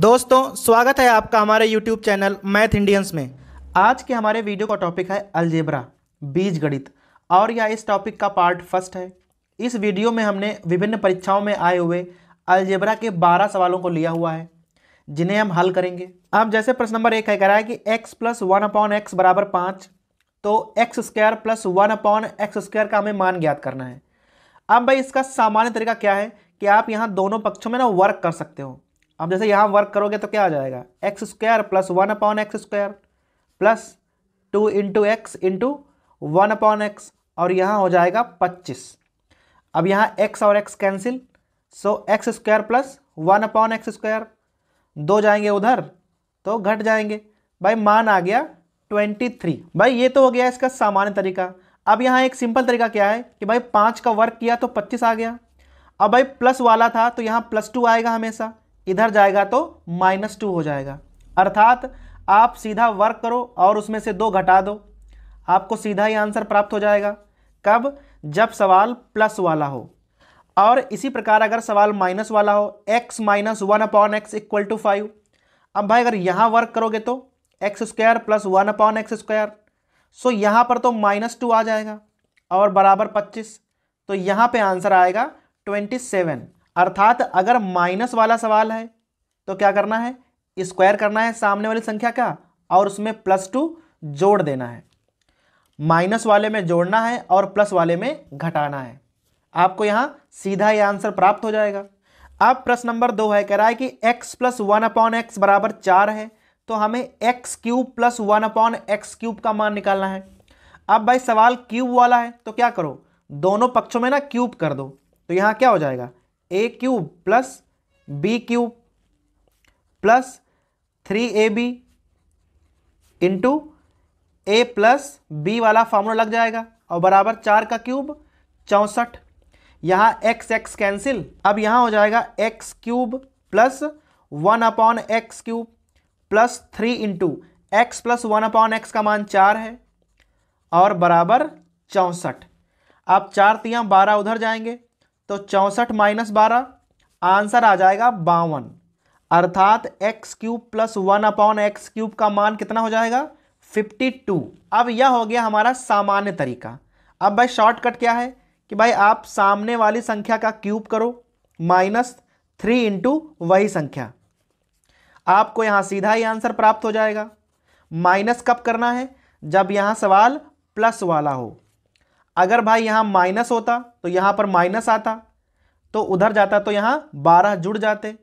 दोस्तों स्वागत है आपका हमारे यूट्यूब चैनल मैथ इंडियंस में आज के हमारे वीडियो का टॉपिक है अलजेब्रा बीज गणित और यह इस टॉपिक का पार्ट फर्स्ट है इस वीडियो में हमने विभिन्न परीक्षाओं में आए हुए अलजेब्रा के 12 सवालों को लिया हुआ है जिन्हें हम हल करेंगे अब जैसे प्रश्न नंबर एक है कह रहा है कि x plus one upon x बराबर पाँच तो x square plus one upon x square का हमें मान ज्ञात करना है अब भाई इसका सामान्य तरीका क्या है कि आप यहाँ दोनों पक्षों में ना वर्क कर सकते हो अब जैसे यहाँ वर्क करोगे तो क्या आ जाएगा x square plus one upon x square plus two into x into one upon x और यहाँ हो जाएगा पच्चीस अब यहाँ एक्स और x cancel so x square plus one upon x square दो जाएंगे उधर तो घट जाएंगे भाई मान आ गया ट्वेंटी थ्री भाई ये तो हो गया इसका सामान्य तरीका अब यहाँ एक सिंपल तरीका क्या है कि भाई पाँच का वर्क किया तो पच्चीस आ गया अब भाई प्लस वाला था तो यहाँ प्लस टू आएगा हमेशा इधर जाएगा तो माइनस टू हो जाएगा अर्थात आप सीधा वर्क करो और उसमें से दो घटा दो आपको सीधा ही आंसर प्राप्त हो जाएगा कब जब सवाल प्लस वाला हो और इसी प्रकार अगर सवाल माइनस वाला हो x minus one upon x equal to five अब भाई अगर यहाँ वर्क करोगे तो x square plus one upon x square so यहाँ पर तो माइनस टू आ जाएगा और बराबर पच्चीस तो यहाँ पे आंसर आएगा ट्वेंटी सेवन अर्थात अगर माइनस वाला सवाल है तो क्या करना है स्क्वायर करना है सामने वाली संख्या का और उसमें प्लस टू जोड़ देना है माइनस वाले में जोड़ना है और प्लस वाले में घटाना है आपको यहाँ सीधा ये आंसर प्राप्त हो जाएगा अब प्रश्न नंबर दो है कह रहा है कि x plus one upon x बराबर चार है तो हमें x cube plus one upon x cube का मान निकालना है अब भाई सवाल क्यूब वाला है तो क्या करो दोनों पक्षों में ना क्यूब कर दो तो यहाँ क्या हो जाएगा a cube plus b cube plus three a b into a plus b वाला फॉर्मूला लग जाएगा और बराबर चार का क्यूब चौंसठ यहाँ एक्स एक्स कैंसिल अब यहाँ हो जाएगा x cube plus one upon x cube plus three into x plus one upon x का मान चार है और बराबर चौंसठ अब चार तियाँ बारह उधर जाएंगे तो चौंसठ माइनस बारह आंसर आ जाएगा बावन अर्थात x cube plus one upon x cube का मान कितना हो जाएगा 52 अब यह हो गया हमारा सामान्य तरीका अब भाई शॉर्टकट क्या है कि भाई आप सामने वाली संख्या का क्यूब करो माइनस थ्री इंटू वही संख्या आपको यहाँ सीधा ही आंसर प्राप्त हो जाएगा माइनस कब करना है जब यहाँ सवाल प्लस वाला हो अगर भाई यहाँ माइनस होता तो यहाँ पर माइनस आता तो उधर जाता तो यहाँ बारह जुड़ जाते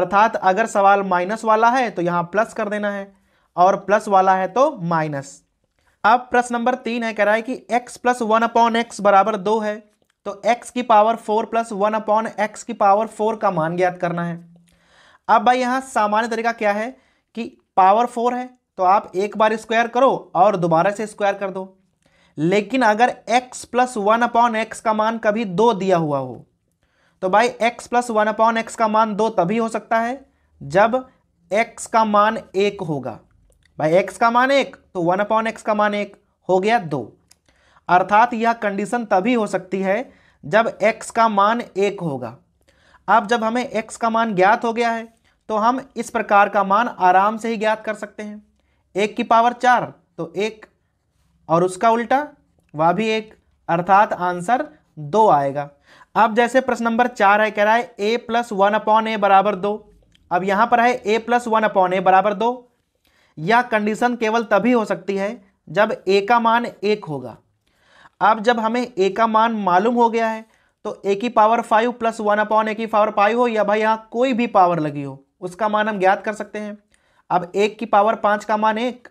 अर्थात अगर सवाल माइनस वाला है तो यहाँ प्लस कर देना है और प्लस वाला है तो माइनस अब प्रश्न नंबर तीन है कह रहा है कि x plus one upon x बराबर दो है तो x की power four plus one upon x की पावर फोर का मान ज्ञात करना है अब भाई यहाँ सामान्य तरीका क्या है कि पावर फोर है तो आप एक बार स्क्वायर करो और दोबारा से स्क्वायर कर दो लेकिन अगर x plus one upon x का मान कभी दो दिया हुआ हो तो भाई x plus one upon x का मान दो तभी हो सकता है जब x का मान एक होगा भाई x का मान एक तो वन अपॉन एक्स का मान एक हो गया दो अर्थात यह कंडीशन तभी हो सकती है जब x का मान एक होगा अब जब हमें x का मान ज्ञात हो गया है तो हम इस प्रकार का मान आराम से ही ज्ञात कर सकते हैं एक की पावर चार तो एक और उसका उल्टा वह भी एक अर्थात आंसर दो आएगा अब जैसे प्रश्न नंबर चार है कह रहा है a plus one upon a बराबर दो अब यहां पर है a plus one upon a बराबर दो यह कंडीशन केवल तभी हो सकती है जब ए का मान एक होगा अब जब हमें ए का मान मालूम हो गया है तो ए की power five plus one upon a की पावर फाइव हो या भाई यहाँ कोई भी पावर लगी हो उसका मान हम ज्ञात कर सकते हैं अब एक की पावर पाँच का मान एक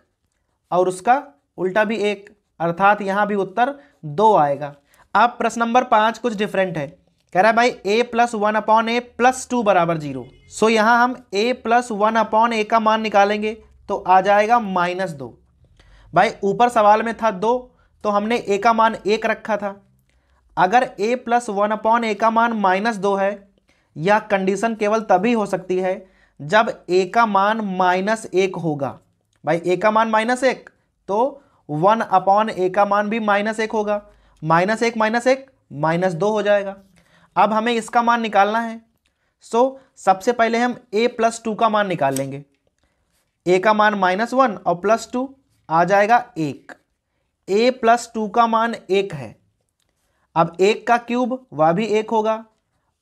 और उसका उल्टा भी एक अर्थात यहाँ भी उत्तर दो आएगा अब प्रश्न नंबर पाँच कुछ डिफरेंट है कह रहा है भाई a plus one upon a plus two बराबर जीरो सो यहाँ हम a plus one upon a का मान निकालेंगे तो आ जाएगा माइनस दो भाई ऊपर सवाल में था दो तो हमने a का मान एक रखा था अगर a plus one upon a का मान माइनस दो है यह कंडीशन केवल तभी हो सकती है जब a का मान माइनस एक होगा भाई a का मान माइनस एक तो वन अपॉन ए का मान भी माइनस एक होगा माइनस एक माइनस एक माइनस दो हो जाएगा अब हमें इसका मान निकालना है सो so, सबसे पहले हम ए प्लस टू का मान निकाल लेंगे ए का मान माइनस वन और प्लस टू आ जाएगा एक ए प्लस टू का मान एक है अब एक का क्यूब वह भी एक होगा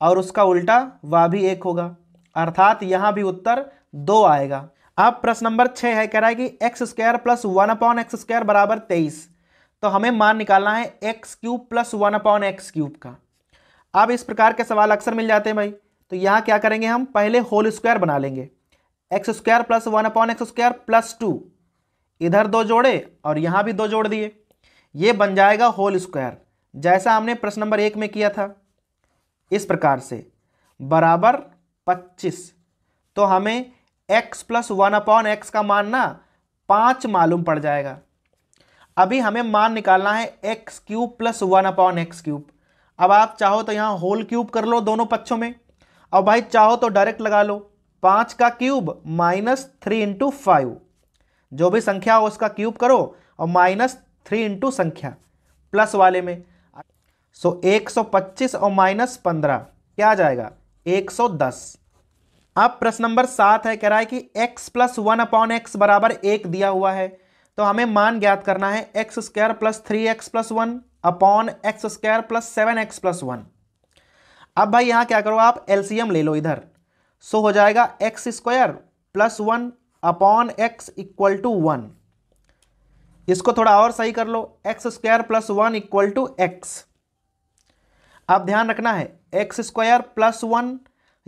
और उसका उल्टा वह भी एक होगा अर्थात यहाँ भी उत्तर दो आएगा अब प्रश्न नंबर छः है कह रहा है कि x square plus one upon x square बराबर तेईस तो हमें मान निकालना है x cube plus one upon x cube का अब इस प्रकार के सवाल अक्सर मिल जाते हैं भाई तो यहाँ क्या करेंगे हम पहले होल स्क्वायर बना लेंगे x square plus one upon x square plus two इधर दो जोड़े और यहाँ भी दो जोड़ दिए ये बन जाएगा होल स्क्वायर जैसा हमने प्रश्न नंबर एक में किया था इस प्रकार से बराबर पच्चीस तो हमें x plus one upon x का मान ना पाँच मालूम पड़ जाएगा अभी हमें मान निकालना है x cube plus one upon x cube अब आप चाहो तो यहाँ होल क्यूब कर लो दोनों पक्षों में और भाई चाहो तो डायरेक्ट लगा लो पाँच का cube minus three into five जो भी संख्या हो उसका क्यूब करो और माइनस थ्री इंटू संख्या प्लस वाले में सो एक सौ पच्चीस और माइनस पंद्रह क्या आ जाएगा एक सौ दस अब प्रश्न नंबर सात है कह रहा है कि x plus one upon x बराबर एक दिया हुआ है तो हमें मान ज्ञात करना है x square plus three x plus one upon x square plus seven x plus one अब भाई यहां क्या करो आप एलसीएम ले लो इधर सो हो जाएगा x square plus one upon x equal to one इसको थोड़ा और सही कर लो x square plus one equal to x अब ध्यान रखना है एक्स स्क्वायर प्लस वन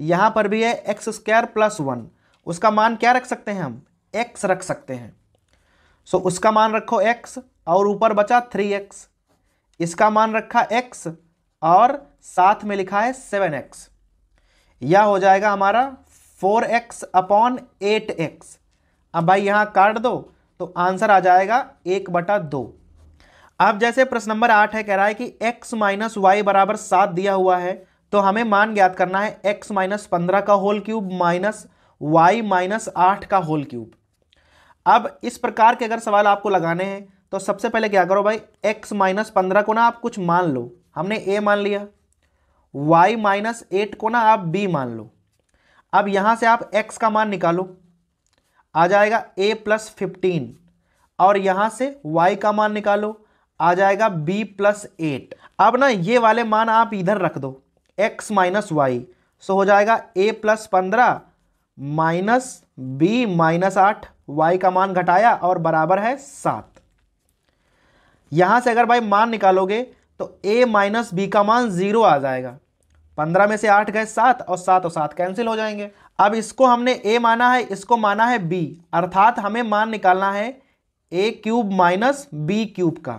यहाँ पर भी है एक्स स्क्वायर प्लस वन उसका मान क्या रख सकते हैं हम एक्स रख सकते हैं सो so, उसका मान रखो एक्स और ऊपर बचा थ्री एक्स इसका मान रखा एक्स और साथ में लिखा है सेवन एक्स यह हो जाएगा हमारा four x upon eight x अब भाई यहाँ काट दो तो आंसर आ जाएगा एक बटा दो अब जैसे प्रश्न नंबर आठ है कह रहा है कि x माइनस वाई बराबर सात दिया हुआ है तो हमें मान ज्ञात करना है एक्स माइनस पंद्रह का whole cube minus y minus आठ का होल क्यूब अब इस प्रकार के अगर सवाल आपको लगाने हैं तो सबसे पहले क्या करो भाई एक्स माइनस पंद्रह को ना आप कुछ मान लो हमने ए मान लिया वाई माइनस एट को ना आप बी मान लो अब यहाँ से आप एक्स का मान निकालो आ जाएगा ए प्लस फिफ्टीन और यहाँ से वाई का मान निकालो आ जाएगा बी प्लस एट अब ना ये वाले मान आप इधर रख दो एक्स माइनस वाई सो हो जाएगा ए प्लस पंद्रह माइनस बी माइनस आठ वाई का मान घटाया और बराबर है सात यहाँ से अगर भाई मान निकालोगे तो ए माइनस बी का मान ज़ीरो आ जाएगा पंद्रह में से आठ गए सात और सात और सात कैंसिल हो जाएंगे अब इसको हमने ए माना है इसको माना है बी अर्थात हमें मान निकालना है a cube minus b cube का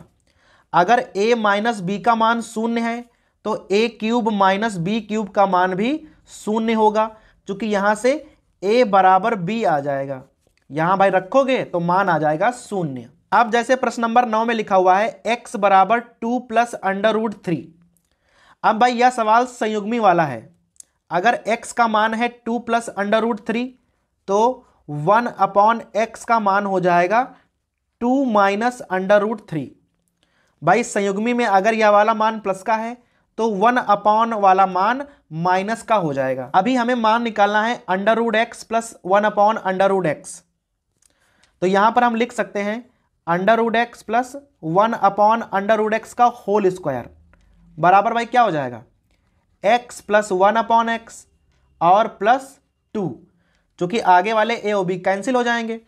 अगर ए माइनस बी का मान शून्य है तो a cube minus b cube का मान भी शून्य होगा चूंकि यहाँ से ए बराबर बी आ जाएगा यहाँ भाई रखोगे तो मान आ जाएगा शून्य अब जैसे प्रश्न नंबर नौ में लिखा हुआ है एक्स बराबर two plus under root three अब भाई यह सवाल संयुग्मी वाला है अगर x का मान है two plus under root three तो वन अपॉन एक्स का मान हो जाएगा two minus under root three भाई संयुग्मी में अगर यह वाला मान प्लस का है तो वन अपॉन वाला मान माइनस का हो जाएगा अभी हमें मान निकालना है under root x plus one upon under root x तो यहां पर हम लिख सकते हैं under root x plus one upon under root x का होल स्क्वायर बराबर भाई क्या हो जाएगा x plus one upon x और प्लस टू चूंकि आगे वाले ए ओ बी कैंसिल हो जाएंगे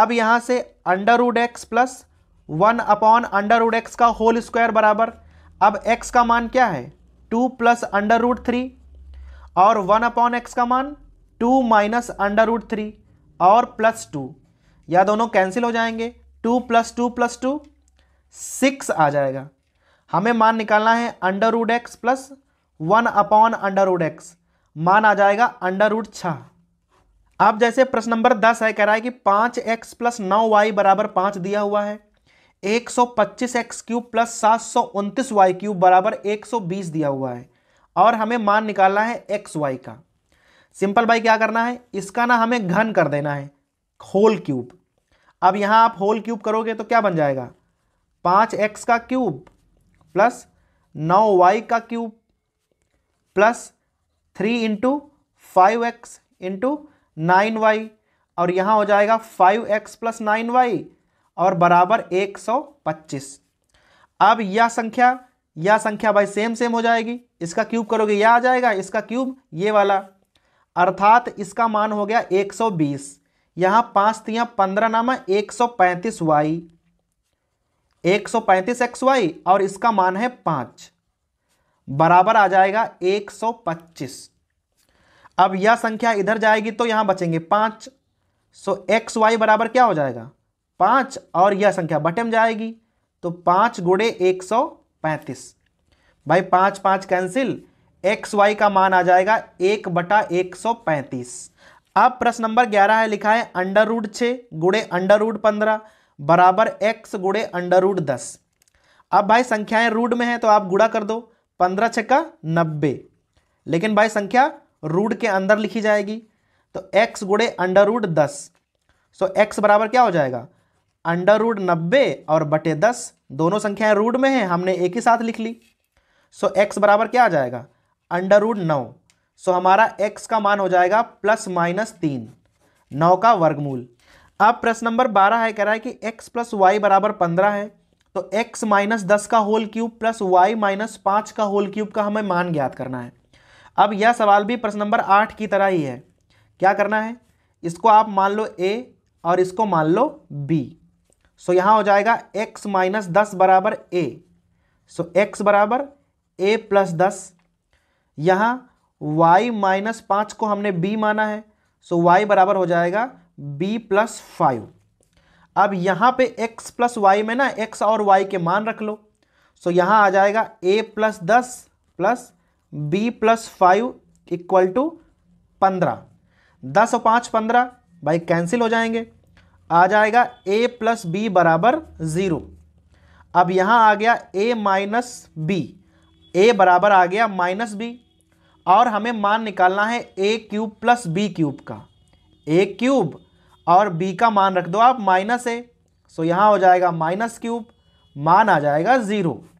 अब यहां से under root x plus one upon under root x का होल स्क्वायर बराबर अब x का मान क्या है two plus under root three और वन अपॉन एक्स का मान two minus under root three और प्लस टू या दोनों कैंसिल हो जाएंगे two plus two plus two six आ जाएगा हमें मान निकालना है under root x plus one upon under root x मान आ जाएगा अंडर रूट छः अब जैसे प्रश्न नंबर दस है कह रहा है कि पाँच एक्स प्लस नौ वाई बराबर पाँच दिया हुआ है एक सौ पच्चीस एक्स क्यूब प्लस सात सौ उनतीस वाई क्यूब बराबर एक सौ बीस दिया हुआ है और हमें मान निकालना है एक्स वाई का सिंपल भाई क्या करना है इसका ना हमें घन कर देना है होल क्यूब अब यहाँ आप होल क्यूब करोगे तो क्या बन जाएगा पाँच एक्स का क्यूब प्लस नौ वाई का cube plus three into five x into nine y और यहाँ हो जाएगा five x plus nine y और बराबर 125 अब यह संख्या यह संख्या भाई सेम सेम हो जाएगी इसका क्यूब करोगे यह आ जाएगा इसका क्यूब ये वाला अर्थात इसका मान हो गया 120 यहाँ पाँच तिया पंद्रह नामा एक सौ पैंतीस वाई एक सौ पैंतीस एक्स वाई और इसका मान है पाँच बराबर आ जाएगा एक सौ पच्चीस अब यह संख्या इधर जाएगी तो यहाँ बचेंगे पाँच सो एक्स वाई बराबर क्या हो जाएगा पाँच और यह संख्या बटे में जाएगी तो पाँच गुड़े एक सौ पैंतीस भाई पाँच पाँच कैंसिल एक्स वाई का मान आ जाएगा एक बटा एक सौ पैंतीस अब प्रश्न नंबर ग्यारह है लिखा है अंडर रूड छः गुड़े अंडर रूड पंद्रह बराबर एक्स गुड़े अंडर रूड दस अब भाई संख्याएं रूड में है तो आप गुड़ा कर दो पंद्रह छक्का नब्बे लेकिन भाई संख्या रूड के अंदर लिखी जाएगी तो एक्स गुड़े अंडर रूड दस सो एक्स बराबर क्या हो जाएगा अंडर रूट नब्बे और बटे दस दोनों संख्याएं रूट में हैं हमने एक ही साथ लिख ली सो एक्स बराबर क्या आ जाएगा अंडर रूट नौ सो हमारा एक्स का मान हो जाएगा प्लस माइनस तीन नौ का वर्गमूल अब प्रश्न नंबर बारह है कह रहा है कि एक्स प्लस वाई बराबर पंद्रह है तो एक्स माइनस दस का whole cube plus y minus पाँच का होल क्यूब का हमें मान ज्ञात करना है अब यह सवाल भी प्रश्न नंबर आठ की तरह ही है क्या करना है इसको आप मान लो ए और इसको मान लो बी सो यहां हो जाएगा x माइनस दस बराबर ए सो x बराबर ए प्लस दस यहां y माइनस पांच को हमने b माना है सो so y बराबर हो जाएगा b प्लस फाइव अब यहां पे x प्लस वाई में ना x और y के मान रख लो सो so यहां आ जाएगा a प्लस दस plus b plus five equal to पंद्रह दस और पांच पंद्रह भाई कैंसिल हो जाएंगे आ जाएगा ए प्लस बी बराबर ज़ीरो अब यहाँ आ गया ए माइनस बी ए बराबर आ गया माइनस बी और हमें मान निकालना है a cube plus b cube का ए क्यूब और बी का मान रख दो आप माइनस ए सो यहाँ हो जाएगा माइनस क्यूब मान आ जाएगा ज़ीरो